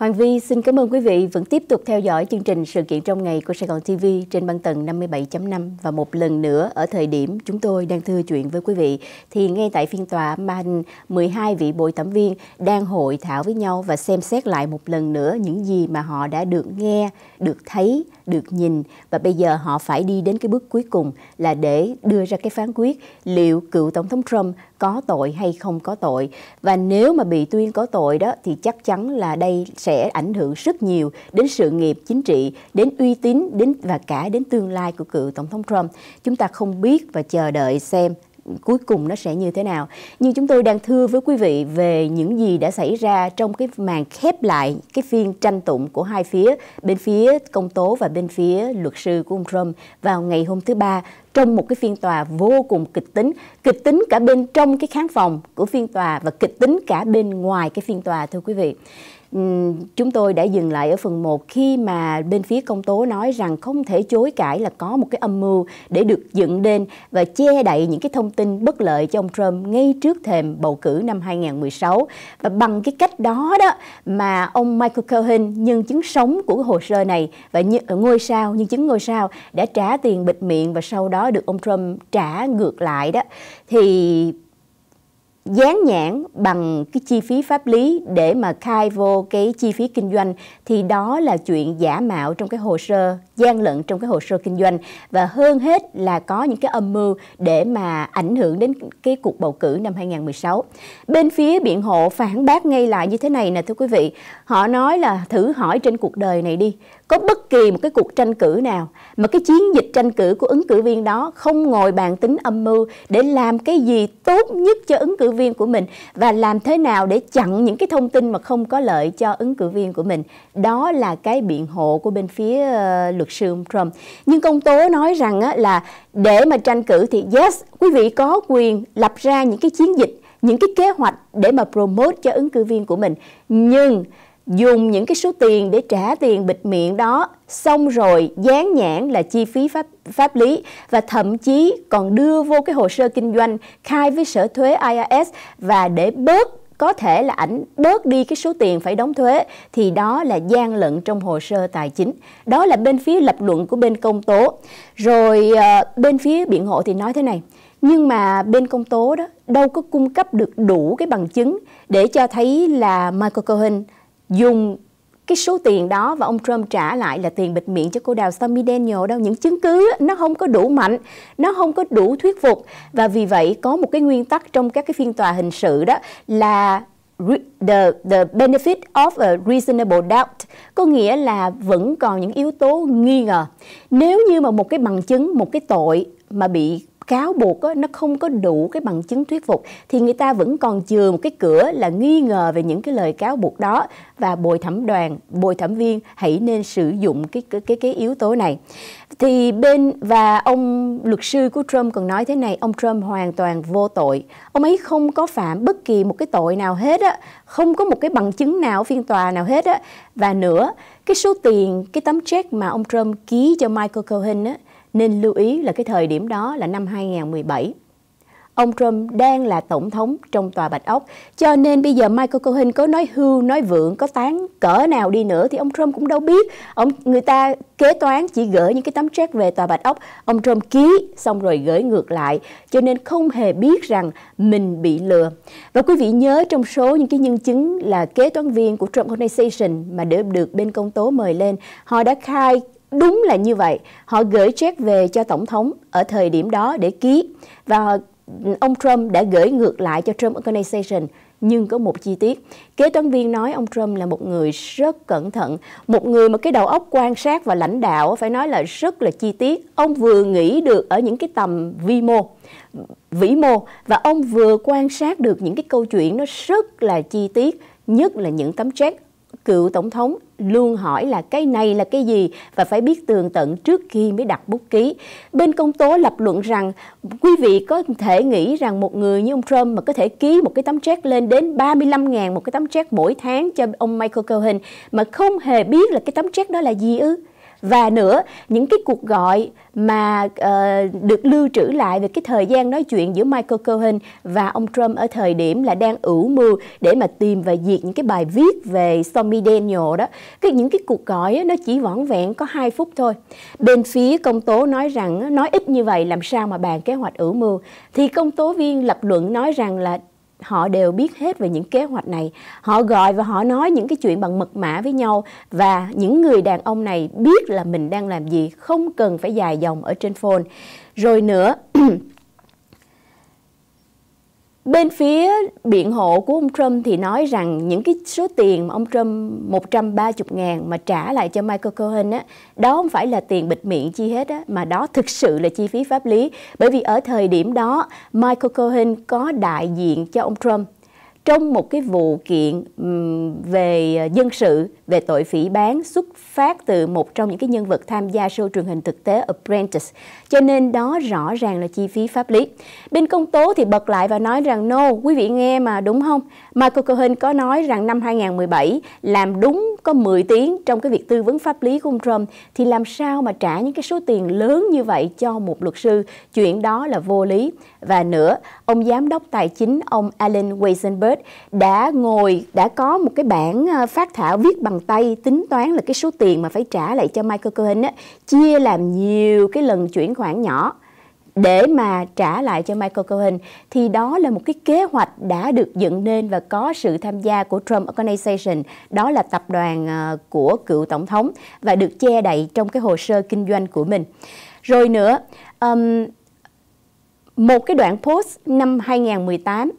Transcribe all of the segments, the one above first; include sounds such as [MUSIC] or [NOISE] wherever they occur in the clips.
Hoàng Vi xin cảm ơn quý vị vẫn tiếp tục theo dõi chương trình sự kiện trong ngày của Sài Gòn TV trên băng tần 57.5 và một lần nữa ở thời điểm chúng tôi đang thưa chuyện với quý vị thì ngay tại phiên tòa mà 12 vị bồi thẩm viên đang hội thảo với nhau và xem xét lại một lần nữa những gì mà họ đã được nghe, được thấy, được nhìn và bây giờ họ phải đi đến cái bước cuối cùng là để đưa ra cái phán quyết liệu cựu Tổng thống Trump có tội hay không có tội và nếu mà bị tuyên có tội đó thì chắc chắn là đây sẽ ảnh hưởng rất nhiều đến sự nghiệp chính trị đến uy tín đến và cả đến tương lai của cựu tổng thống Trump chúng ta không biết và chờ đợi xem cuối cùng nó sẽ như thế nào. Nhưng chúng tôi đang thưa với quý vị về những gì đã xảy ra trong cái màn khép lại cái phiên tranh tụng của hai phía, bên phía công tố và bên phía luật sư của ông Trump vào ngày hôm thứ Ba trong một cái phiên tòa vô cùng kịch tính, kịch tính cả bên trong cái khán phòng của phiên tòa và kịch tính cả bên ngoài cái phiên tòa thưa quý vị chúng tôi đã dừng lại ở phần 1 khi mà bên phía công tố nói rằng không thể chối cãi là có một cái âm mưu để được dựng lên và che đậy những cái thông tin bất lợi cho ông Trump ngay trước thềm bầu cử năm 2016 và bằng cái cách đó đó mà ông Michael Cohen nhân chứng sống của hồ sơ này và ờ, ngôi sao nhân chứng ngôi sao đã trả tiền bịt miệng và sau đó được ông Trump trả ngược lại đó thì dán nhãn bằng cái chi phí pháp lý để mà khai vô cái chi phí kinh doanh thì đó là chuyện giả mạo trong cái hồ sơ gian lận trong cái hồ sơ kinh doanh và hơn hết là có những cái âm mưu để mà ảnh hưởng đến cái cuộc bầu cử năm 2016. Bên phía biện hộ phản bác ngay lại như thế này nè thưa quý vị, họ nói là thử hỏi trên cuộc đời này đi, có bất kỳ một cái cuộc tranh cử nào mà cái chiến dịch tranh cử của ứng cử viên đó không ngồi bàn tính âm mưu để làm cái gì tốt nhất cho ứng cử viên của mình và làm thế nào để chặn những cái thông tin mà không có lợi cho ứng cử viên của mình đó là cái biện hộ của bên phía uh, luật sư Trump nhưng công tố nói rằng á, là để mà tranh cử thì yes quý vị có quyền lập ra những cái chiến dịch những cái kế hoạch để mà promote cho ứng cử viên của mình nhưng dùng những cái số tiền để trả tiền bịt miệng đó xong rồi dán nhãn là chi phí pháp pháp lý và thậm chí còn đưa vô cái hồ sơ kinh doanh khai với sở thuế IRS và để bớt có thể là ảnh bớt đi cái số tiền phải đóng thuế thì đó là gian lận trong hồ sơ tài chính đó là bên phía lập luận của bên công tố rồi ờ, bên phía biện hộ thì nói thế này nhưng mà bên công tố đó đâu có cung cấp được đủ cái bằng chứng để cho thấy là Michael Cohen dùng cái số tiền đó và ông Trump trả lại là tiền bịt miệng cho cô đào Stormy Daniel đâu. Những chứng cứ nó không có đủ mạnh, nó không có đủ thuyết phục. Và vì vậy có một cái nguyên tắc trong các cái phiên tòa hình sự đó là the the benefit of a reasonable doubt có nghĩa là vẫn còn những yếu tố nghi ngờ. Nếu như mà một cái bằng chứng, một cái tội mà bị cáo buộc nó không có đủ cái bằng chứng thuyết phục thì người ta vẫn còn chừa một cái cửa là nghi ngờ về những cái lời cáo buộc đó và bồi thẩm đoàn bồi thẩm viên hãy nên sử dụng cái cái cái, cái yếu tố này thì bên và ông luật sư của Trump còn nói thế này ông Trump hoàn toàn vô tội ông ấy không có phạm bất kỳ một cái tội nào hết á không có một cái bằng chứng nào phiên tòa nào hết á và nữa cái số tiền cái tấm check mà ông Trump ký cho Michael Cohen á nên lưu ý là cái thời điểm đó là năm 2017. Ông Trump đang là tổng thống trong tòa Bạch Ốc, cho nên bây giờ Michael Cohen có nói hưu, nói vượng, có tán cỡ nào đi nữa thì ông Trump cũng đâu biết. Ông người ta kế toán chỉ gửi những cái tấm check về tòa Bạch Ốc, ông Trump ký xong rồi gửi ngược lại, cho nên không hề biết rằng mình bị lừa. Và quý vị nhớ trong số những cái nhân chứng là kế toán viên của Trump Organization mà để được bên công tố mời lên, họ đã khai Đúng là như vậy, họ gửi check về cho Tổng thống ở thời điểm đó để ký và ông Trump đã gửi ngược lại cho Trump Organization nhưng có một chi tiết. Kế toán viên nói ông Trump là một người rất cẩn thận, một người mà cái đầu óc quan sát và lãnh đạo phải nói là rất là chi tiết. Ông vừa nghĩ được ở những cái tầm vi mô, vĩ mô và ông vừa quan sát được những cái câu chuyện nó rất là chi tiết, nhất là những tấm check cựu tổng thống luôn hỏi là cái này là cái gì và phải biết tường tận trước khi mới đặt bút ký. Bên công tố lập luận rằng quý vị có thể nghĩ rằng một người như ông Trump mà có thể ký một cái tấm check lên đến 35 000 một cái tấm check mỗi tháng cho ông Michael Cohen mà không hề biết là cái tấm check đó là gì ư? và nữa những cái cuộc gọi mà uh, được lưu trữ lại về cái thời gian nói chuyện giữa Michael Cohen và ông Trump ở thời điểm là đang ủ mưu để mà tìm và diệt những cái bài viết về Stormy Daniel đó cái những cái cuộc gọi đó, nó chỉ vỏn vẹn có 2 phút thôi bên phía công tố nói rằng nói ít như vậy làm sao mà bàn kế hoạch ủ mưu thì công tố viên lập luận nói rằng là họ đều biết hết về những kế hoạch này họ gọi và họ nói những cái chuyện bằng mật mã với nhau và những người đàn ông này biết là mình đang làm gì không cần phải dài dòng ở trên phone rồi nữa [CLEARS THROAT] Bên phía biện hộ của ông Trump thì nói rằng những cái số tiền mà ông Trump 130 ngàn mà trả lại cho Michael Cohen á, đó không phải là tiền bịt miệng chi hết á, mà đó thực sự là chi phí pháp lý. Bởi vì ở thời điểm đó, Michael Cohen có đại diện cho ông Trump trong một cái vụ kiện về ờ, dân sự về tội phỉ bán xuất phát từ một trong những cái nhân vật tham gia show truyền hình thực tế Apprentice. Cho nên đó rõ ràng là chi phí pháp lý. Bên công tố thì bật lại và nói rằng no, quý vị nghe mà đúng không? Michael Cohen có nói rằng năm 2017 làm đúng có 10 tiếng trong cái việc tư vấn pháp lý của ông Trump thì làm sao mà trả những cái số tiền lớn như vậy cho một luật sư? Chuyện đó là vô lý. Và nữa, ông giám đốc tài chính ông Alan Weisenberg đã ngồi đã có một cái bản ờ, phát thảo viết bằng tay tính toán là cái số tiền mà phải trả lại cho Michael Cohen á, chia làm nhiều cái lần chuyển khoản nhỏ để mà trả lại cho Michael Cohen thì đó là một cái kế hoạch đã được dựng nên và có sự tham gia của Trump Organization, đó là tập đoàn ờ, của cựu tổng thống và được che đậy trong cái hồ sơ kinh doanh của mình. Rồi nữa, um, một cái đoạn post năm 2018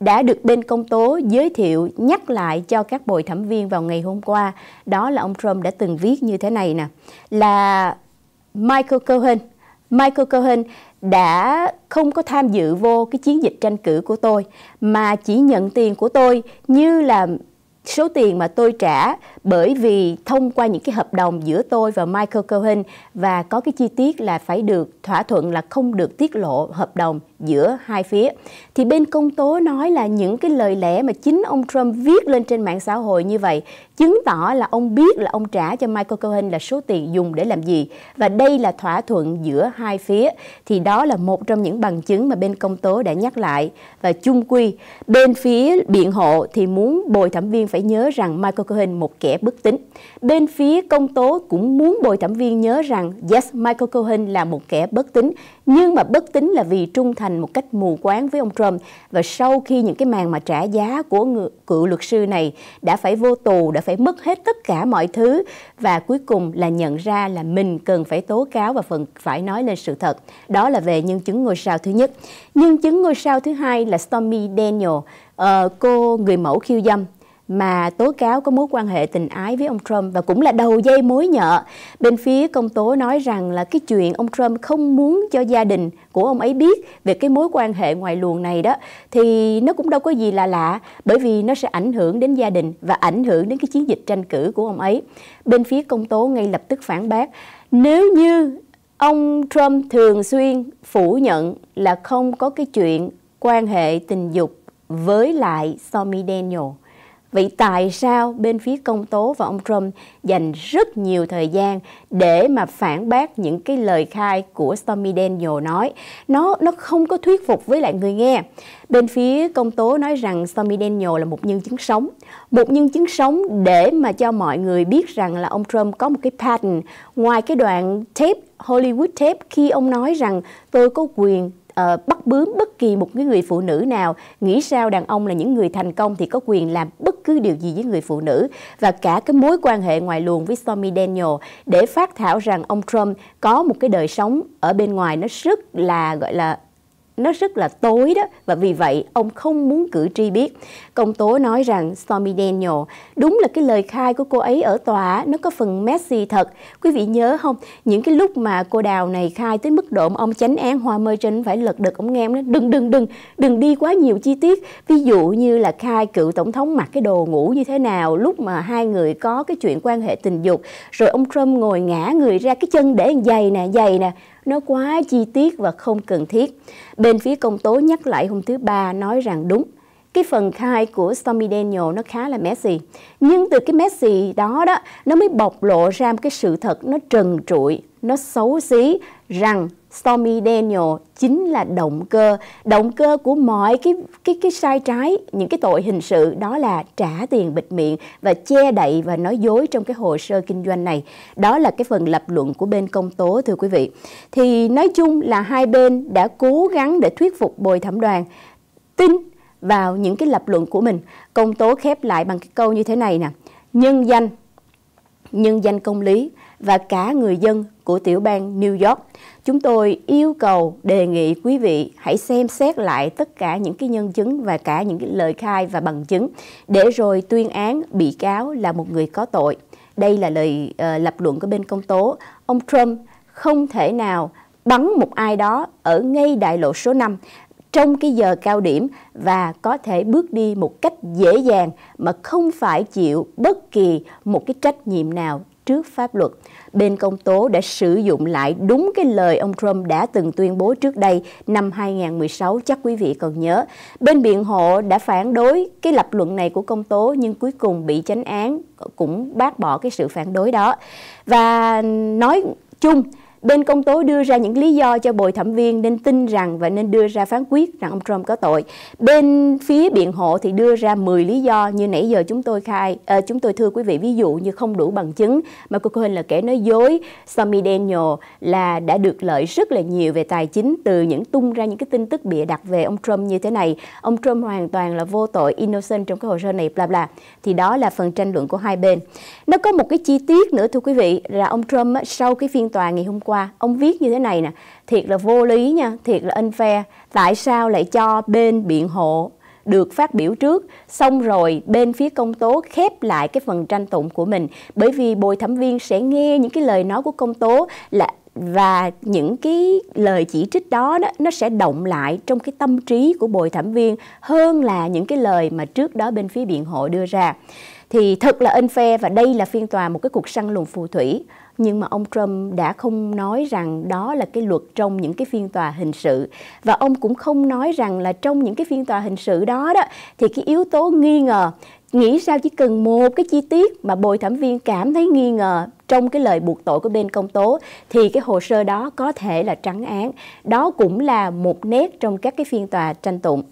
đã được bên công tố giới thiệu nhắc lại cho các bồi thẩm viên vào ngày hôm qua. Đó là ông Trump đã từng viết như thế này nè, là Michael Cohen, Michael Cohen đã không có tham dự vô cái chiến dịch tranh cử của tôi mà chỉ nhận tiền của tôi như là số tiền mà tôi trả bởi vì thông qua những cái hợp đồng giữa tôi và Michael Cohen và có cái chi tiết là phải được thỏa thuận là không được tiết lộ hợp đồng giữa hai phía. Thì bên công tố nói là những cái lời lẽ mà chính ông Trump viết lên trên mạng xã hội như vậy chứng tỏ là ông biết là ông trả cho Michael Cohen là số tiền dùng để làm gì và đây là thỏa thuận giữa hai phía thì đó là một trong những bằng chứng mà bên công tố đã nhắc lại và chung quy bên phía biện hộ thì muốn bồi thẩm viên phải nhớ rằng Michael Cohen một kẻ bất tín bên phía công tố cũng muốn bồi thẩm viên nhớ rằng yes Michael Cohen là một kẻ bất tín nhưng mà bất tín là vì trung thành một cách mù quáng với ông Trump và sau khi những cái màn mà trả giá của người, cựu luật sư này đã phải vô tù đã phải phải mất hết tất cả mọi thứ và cuối cùng là nhận ra là mình cần phải tố cáo và phần phải nói lên sự thật. Đó là về nhân chứng ngôi sao thứ nhất. Nhân chứng ngôi sao thứ hai là Stormy Daniel, uh, cô người mẫu khiêu dâm mà tố cáo có mối quan hệ tình ái với ông Trump và cũng là đầu dây mối nhợ. Bên phía công tố nói rằng là cái chuyện ông Trump không muốn cho gia đình của ông ấy biết về cái mối quan hệ ngoài luồng này đó thì nó cũng đâu có gì là lạ bởi vì nó sẽ ảnh hưởng đến gia đình và ảnh hưởng đến cái chiến dịch tranh cử của ông ấy. Bên phía công tố ngay lập tức phản bác nếu như ông Trump thường xuyên phủ nhận là không có cái chuyện quan hệ tình dục với lại Stormy Daniel Vậy tại sao bên phía công tố và ông Trump dành rất nhiều thời gian để mà phản bác những cái lời khai của Stormy Daniel nói? Nó nó không có thuyết phục với lại người nghe. Bên phía công tố nói rằng Stormy Daniel là một nhân chứng sống. Một nhân chứng sống để mà cho mọi người biết rằng là ông Trump có một cái pattern ngoài cái đoạn tape Hollywood tape khi ông nói rằng tôi có quyền ờ, bắt bướm bất kỳ một cái người phụ nữ nào nghĩ sao đàn ông là những người thành công thì có quyền làm bất cứ điều gì với người phụ nữ và cả cái mối quan hệ ngoài luồng với Stormy Daniel để phát thảo rằng ông Trump có một cái đời sống ở bên ngoài nó rất là gọi là nó rất là tối đó và vì vậy ông không muốn cử tri biết. Công tố nói rằng Stormy Daniel đúng là cái lời khai của cô ấy ở tòa nó có phần messy thật. Quý vị nhớ không? Những cái lúc mà cô đào này khai tới mức độ ông chánh án Hoa trên phải lật đật ông nghe ông nói đừng đừng đừng đừng đi quá nhiều chi tiết. Ví dụ như là khai cựu tổng thống mặc cái đồ ngủ như thế nào lúc mà hai người có cái chuyện quan hệ tình dục rồi ông Trump ngồi ngã người ra cái chân để giày nè giày nè nó quá chi tiết và không cần thiết. Bên phía công tố nhắc lại hôm thứ Ba nói rằng đúng, cái phần khai của Stormy Daniel nó khá là messy. Nhưng từ cái messy đó đó, nó mới bộc lộ ra một cái sự thật nó trần trụi, nó xấu xí rằng Stormy Daniel chính là động cơ, động cơ của mọi cái cái cái sai trái, những cái tội hình sự đó là trả tiền bịt miệng và che đậy và nói dối trong cái hồ sơ kinh doanh này. Đó là cái phần lập luận của bên công tố thưa quý vị. Thì nói chung là hai bên đã cố gắng để thuyết phục bồi thẩm đoàn tin vào những cái lập luận của mình. Công tố khép lại bằng cái câu như thế này nè. Nhân danh nhân danh công lý và cả người dân của tiểu bang New York. Chúng tôi yêu cầu đề nghị quý vị hãy xem xét lại tất cả những cái nhân chứng và cả những cái lời khai và bằng chứng để rồi tuyên án bị cáo là một người có tội. Đây là lời uh, lập luận của bên công tố. Ông Trump không thể nào bắn một ai đó ở ngay đại lộ số 5 trong cái giờ cao điểm và có thể bước đi một cách dễ dàng mà không phải chịu bất kỳ một cái trách nhiệm nào trước pháp luật. Bên công tố đã sử dụng lại đúng cái lời ông Trump đã từng tuyên bố trước đây năm 2016 chắc quý vị còn nhớ. Bên biện hộ đã phản đối cái lập luận này của công tố nhưng cuối cùng bị chánh án cũng bác bỏ cái sự phản đối đó. Và nói chung Bên công tố đưa ra những lý do cho bồi thẩm viên nên tin rằng và nên đưa ra phán quyết rằng ông Trump có tội. Bên phía biện hộ thì đưa ra 10 lý do như nãy giờ chúng tôi khai à, chúng tôi thưa quý vị ví dụ như không đủ bằng chứng, mà cô Cohen là kẻ nói dối, Stormy Daniel là đã được lợi rất là nhiều về tài chính từ những tung ra những cái tin tức bịa đặt về ông Trump như thế này. Ông Trump hoàn toàn là vô tội innocent trong cái hồ sơ này bla bla. Thì đó là phần tranh luận của hai bên. Nó có một cái chi tiết nữa thưa quý vị là ông Trump sau cái phiên tòa ngày hôm qua qua ông viết như thế này nè thiệt là vô lý nha thiệt là unfair tại sao lại cho bên biện hộ được phát biểu trước xong rồi bên phía công tố khép lại cái phần tranh tụng của mình bởi vì bồi thẩm viên sẽ nghe những cái lời nói của công tố là và những cái lời chỉ trích đó, đó nó sẽ động lại trong cái tâm trí của bồi thẩm viên hơn là những cái lời mà trước đó bên phía biện hộ đưa ra thì thật là unfair và đây là phiên tòa một cái cuộc săn lùng phù thủy nhưng mà ông Trump đã không nói rằng đó là cái luật trong những cái phiên tòa hình sự và ông cũng không nói rằng là trong những cái phiên tòa hình sự đó đó thì cái yếu tố nghi ngờ nghĩ sao chỉ cần một cái chi tiết mà bồi thẩm viên cảm thấy nghi ngờ trong cái lời buộc tội của bên công tố thì cái hồ sơ đó có thể là trắng án. Đó cũng là một nét trong các cái phiên tòa tranh tụng.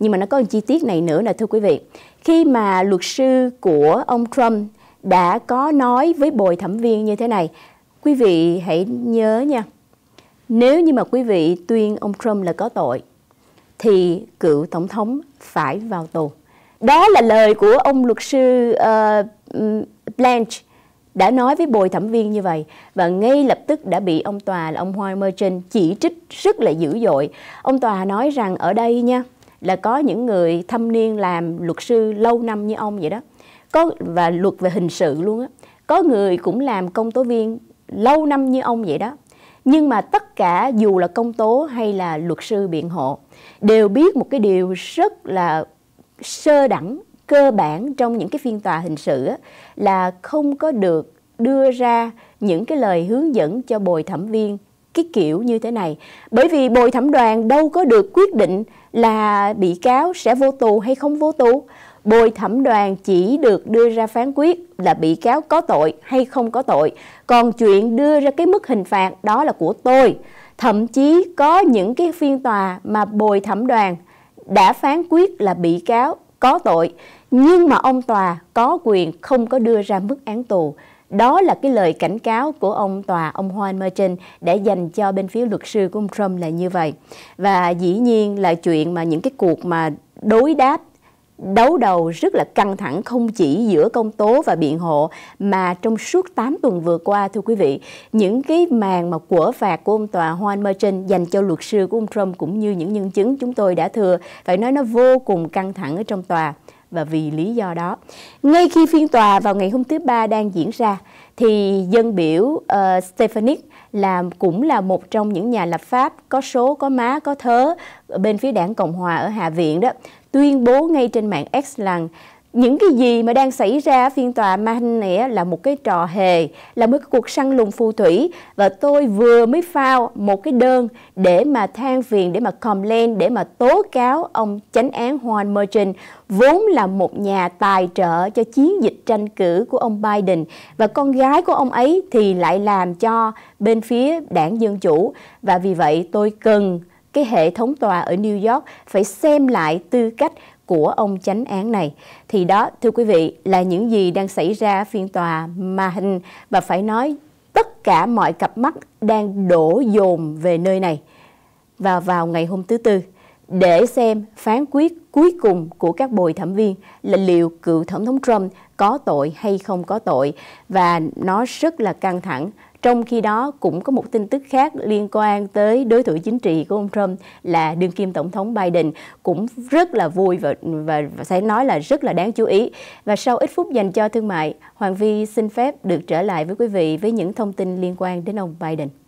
Nhưng mà nó có một chi tiết này nữa là thưa quý vị, khi mà luật sư của ông Trump đã có nói với bồi thẩm viên như thế này. Quý vị hãy nhớ nha, nếu như mà quý vị tuyên ông Trump là có tội, thì cựu tổng thống phải vào tù. Đó là lời của ông luật sư uh, Blanche đã nói với bồi thẩm viên như vậy và ngay lập tức đã bị ông tòa là ông Hoài Merchant chỉ trích rất là dữ dội. Ông tòa nói rằng ở đây nha là có những người thâm niên làm luật sư lâu năm như ông vậy đó có và luật về hình sự luôn á có người cũng làm công tố viên lâu năm như ông vậy đó nhưng mà tất cả dù là công tố hay là luật sư biện hộ đều biết một cái điều rất là sơ đẳng cơ bản trong những cái phiên tòa hình sự á, là không có được đưa ra những cái lời hướng dẫn cho bồi thẩm viên cái kiểu như thế này bởi vì bồi thẩm đoàn đâu có được quyết định là bị cáo sẽ vô tù hay không vô tù bồi thẩm đoàn chỉ được đưa ra phán quyết là bị cáo có tội hay không có tội. Còn chuyện đưa ra cái mức hình phạt đó là của tôi. Thậm chí có những cái phiên tòa mà bồi thẩm đoàn đã phán quyết là bị cáo có tội, nhưng mà ông tòa có quyền không có đưa ra mức án tù. Đó là cái lời cảnh cáo của ông tòa ông Hoan Merchant đã dành cho bên phía luật sư của ông Trump là như vậy. Và dĩ nhiên là chuyện mà những cái cuộc mà đối đáp đấu đầu rất là căng thẳng không chỉ giữa công tố và biện hộ mà trong suốt 8 tuần vừa qua thưa quý vị, những cái màn mà của phạt của ông tòa Juan Merchant dành cho luật sư của ông Trump cũng như những nhân chứng chúng tôi đã thừa, phải nói nó vô cùng căng thẳng ở trong tòa và vì lý do đó. Ngay khi phiên tòa vào ngày hôm thứ ba đang diễn ra thì dân biểu uh, Stefanik là cũng là một trong những nhà lập pháp có số có má có thớ bên phía đảng Cộng hòa ở Hạ viện đó tuyên bố ngay trên mạng X rằng những cái gì mà đang xảy ra phiên tòa Mahon này là một cái trò hề, là một cái cuộc săn lùng phù thủy và tôi vừa mới phao một cái đơn để mà than phiền, để mà complain, để mà tố cáo ông chánh án Juan Merchant vốn là một nhà tài trợ cho chiến dịch tranh cử của ông Biden và con gái của ông ấy thì lại làm cho bên phía đảng Dân Chủ và vì vậy tôi cần cái hệ thống tòa ở New York phải xem lại tư cách của ông chánh án này. Thì đó, thưa quý vị, là những gì đang xảy ra phiên tòa mà hình và phải nói tất cả mọi cặp mắt đang đổ dồn về nơi này và vào ngày hôm thứ Tư để xem phán quyết cuối cùng của các bồi thẩm viên là liệu cựu Tổng thống Trump có tội hay không có tội và nó rất là căng thẳng, trong khi đó cũng có một tin tức khác liên quan tới đối thủ chính trị của ông Trump là đương kim tổng thống Biden cũng rất là vui và, và, và sẽ nói là rất là đáng chú ý. Và sau ít phút dành cho thương mại, Hoàng Vi xin phép được trở lại với quý vị với những thông tin liên quan đến ông Biden.